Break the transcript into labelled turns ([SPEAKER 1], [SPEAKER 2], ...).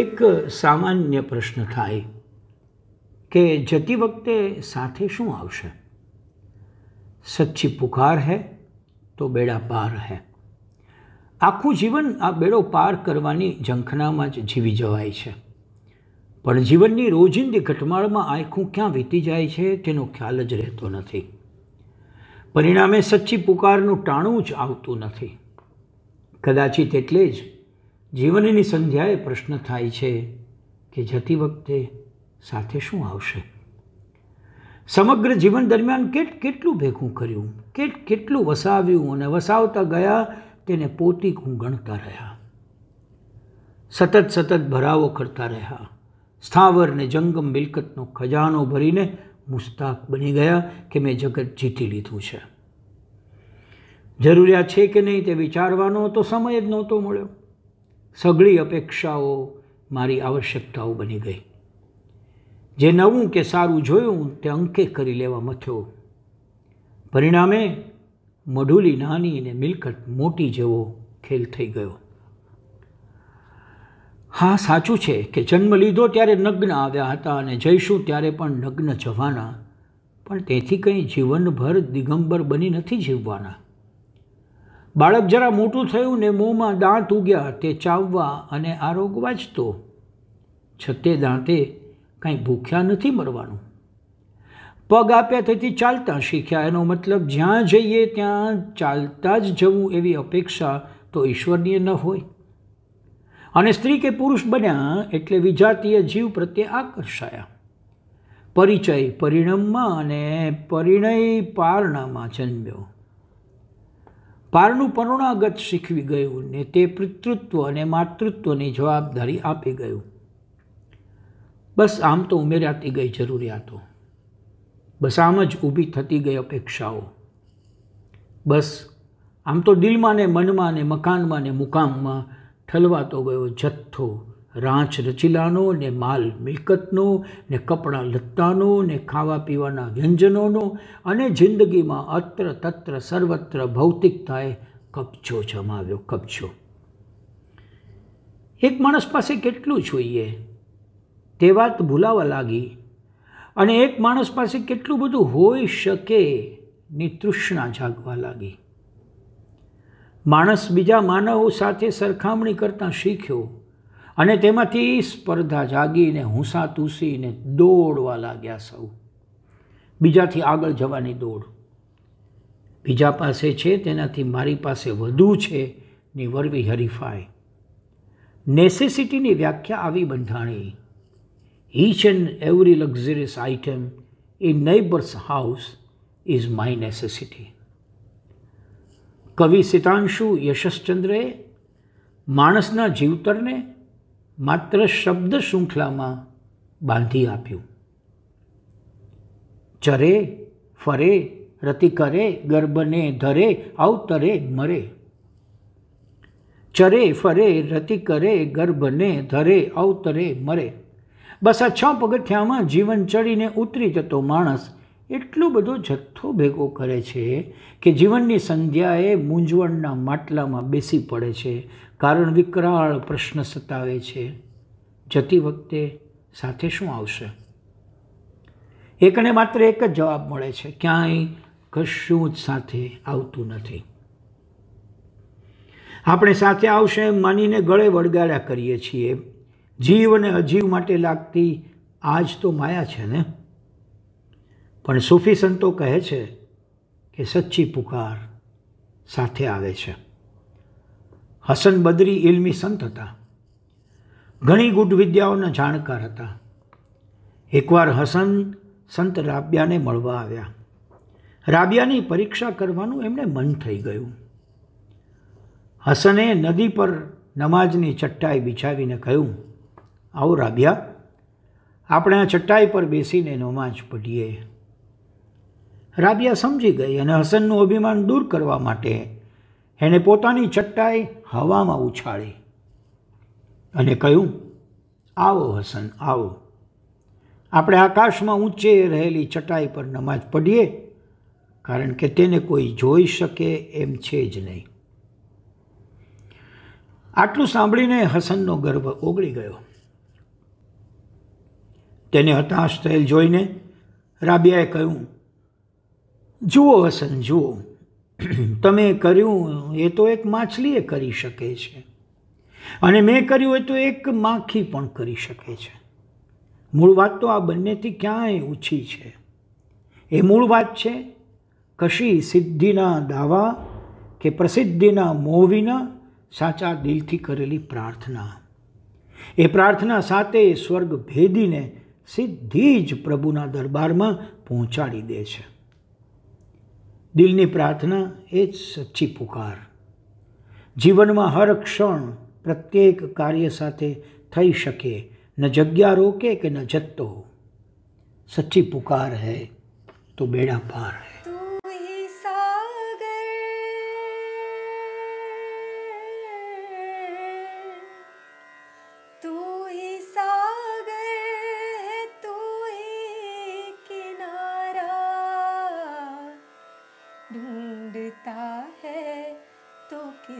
[SPEAKER 1] એક સામાન્ય પ્રશ્ન થાય કે જતી વખતે સાથે શું આવશે સચ્છી પુકાર હે તો બેડા પાર હે આખું જીવન આ બેડો પાર કરવાની ઝંખનામાં જ જીવી જવાય છે પણ જીવનની રોજિંદી ઘટમાળમાં આંખું ક્યાં વીતી જાય છે તેનો ખ્યાલ જ રહેતો નથી પરિણામે સચ્ચી પુકારનું ટાણું જ આવતું નથી કદાચિત એટલે જ જીવનની સંધ્યાએ પ્રશ્ન થાય છે કે જતી વખતે સાથે શું આવશે સમગ્ર જીવન દરમિયાન કેટ કેટલું ભેગું કર્યું કેટ કેટલું વસાવ્યું અને વસાવતા ગયા તેને પોતી પોતીકું ગણતા રહ્યા સતત સતત ભરાવો કરતા રહ્યા સ્થાવર ને જંગમ મિલકતનો ખજાનો ભરીને મુસ્તાક બની ગયા કે મેં જગત જીતી લીધું છે જરૂરિયાત છે કે નહીં તે વિચારવાનો તો સમય જ નહોતો મળ્યો સઘળી અપેક્ષાઓ મારી આવશ્યકતાઓ બની ગઈ જે નવું કે સારું જોયું તે અંકે કરી લેવા મથ્યો પરિણામે મઢુલી નાની અને મિલકત મોટી જેવો ખેલ થઈ ગયો હા સાચું છે કે જન્મ લીધો ત્યારે નગ્ન આવ્યા હતા અને જઈશું ત્યારે પણ નગ્ન જવાના પણ તેથી કંઈ જીવનભર દિગંબર બની નથી જીવવાના બાળક જરા મોટું થયું ને મોંમાં દાંત ઉગ્યા તે ચાવવા અને આરોગ વાંચતો છતે દાંતે કાંઈ ભૂખ્યા નથી મરવાનું પગ આપ્યા તેથી ચાલતા શીખ્યા એનો મતલબ જ્યાં જઈએ ત્યાં ચાલતા જ જવું એવી અપેક્ષા તો ઈશ્વરનીય ન હોય અને સ્ત્રી કે પુરુષ બન્યા એટલે વિજાતીય જીવ પ્રત્યે આકર્ષાયા પરિચય પરિણમમાં અને પરિણય પારણામાં જન્મ્યો પારનું પરુણાગત શીખવી ગયું ને તે પિતૃત્વ અને માતૃત્વની જવાબદારી આપી ગયું બસ આમ તો ઉમેરાતી ગઈ જરૂરિયાતો બસ આમ જ ઊભી થતી ગઈ અપેક્ષાઓ બસ આમ તો દિલમાં ને મનમાં ને મકાનમાં ને મુકામમાં ઠલવાતો ગયો જથ્થો રાંચ રચીલાનો ને માલ મિલકતનો ને કપડાં લત્તાનો ને ખાવા પીવાના વ્યંજનોનો અને જિંદગીમાં અત્ર તત્ર સર્વત્ર ભૌતિકતાએ કબજો જમાવ્યો કબજો એક માણસ પાસે કેટલું જોઈએ તે વાત ભૂલાવા લાગી અને એક માણસ પાસે કેટલું બધું હોઈ શકે ની તૃષ્ણા જાગવા લાગી માણસ બીજા માનવો સાથે સરખામણી કરતાં શીખ્યો અને તેમાંથી સ્પર્ધા જાગીને હુંસા તૂસીને દોડવા લાગ્યા સૌ બીજાથી આગળ જવાની દોડ બીજા પાસે છે તેનાથી મારી પાસે વધુ છે ની વરવી હરીફાય નેસેસિટીની વ્યાખ્યા આવી બંધાણી each and every luxurious item in neighbours house is my necessity કવિ સિતાંશુ યશશ્ચંદ્રે માણસના જીવતરને માત્ર શબ્દ શૃંખલામાં બાંધી આપ્યું ચરે ફરે રતિ કરે ગર્ભને ધરે અવતરે મરે ચરે ફરે રતિ કરે ગર્ભને ધરે અવતરે મરે બસ આ છ પગથિયામાં જીવન ચડીને ઉતરી જતો માણસ એટલો બધો જથ્થો ભેગો કરે છે કે જીવનની સંધ્યાએ મૂંઝવણના માટલામાં બેસી પડે છે કારણ વિકરાળ પ્રશ્ન સતાવે છે જતી વખતે સાથે શું આવશે એકને માત્ર એક જ જવાબ મળે છે ક્યાંય કશું જ સાથે આવતું નથી આપણે સાથે આવશે એમ માનીને ગળે વળગાડ્યા કરીએ છીએ જીવ અને અજીવ માટે લાગતી આ જ તો માયા છે ને પણ સૂફી સંતો કહે છે કે સચ્ચી પુકાર સાથે આવે છે હસન બદરી ઇલમી સંત હતા ઘણી ગુઢ વિદ્યાઓના જાણકાર હતા એકવાર હસન સંત રાબિયાને મળવા આવ્યા રાબિયાની પરીક્ષા કરવાનું એમને મન થઈ ગયું હસને નદી પર નમાજની ચટ્ટાઈ બિછાવીને કહ્યું આવો રાબિયા આપણે આ ચટ્ટાઈ પર બેસીને નમાજ પઢીએ રાબિયા સમજી ગઈ અને હસનનું અભિમાન દૂર કરવા માટે એણે પોતાની ચટ્ટાઈ હવામાં ઉછાળી અને કહ્યું આવો હસન આવો આપણે આકાશમાં ઊંચે રહેલી ચટાઈ પર નમાજ પઢીએ કારણ કે તેને કોઈ જોઈ શકે એમ છે જ નહીં આટલું સાંભળીને હસનનો ગર્વ ઓગળી ગયો તેને હતાશ થયેલ જોઈને રાબિયાએ કહ્યું જુઓ હસન જુઓ તમે કર્યું એ તો એક માછલીએ કરી શકે છે અને મેં કર્યું એ તો એક માખી પણ કરી શકે છે મૂળ વાત તો આ બંનેથી ક્યાંય ઓછી છે એ મૂળ વાત છે કશી સિદ્ધિના દાવા કે પ્રસિદ્ધિના મોહ વિના સાચા દિલથી કરેલી પ્રાર્થના એ પ્રાર્થના સાથે સ્વર્ગ ભેદીને સીધી જ પ્રભુના દરબારમાં પહોંચાડી દે છે દિલની પ્રાર્થના એ જ સચ્ચી પુકાર જીવનમાં હર ક્ષણ પ્રત્યેક કાર્ય સાથે થઈ શકે ન જગ્યા રોકે કે ન જત્તો સચ્ચી પુકાર હૈ તો બેડા પાર હૈ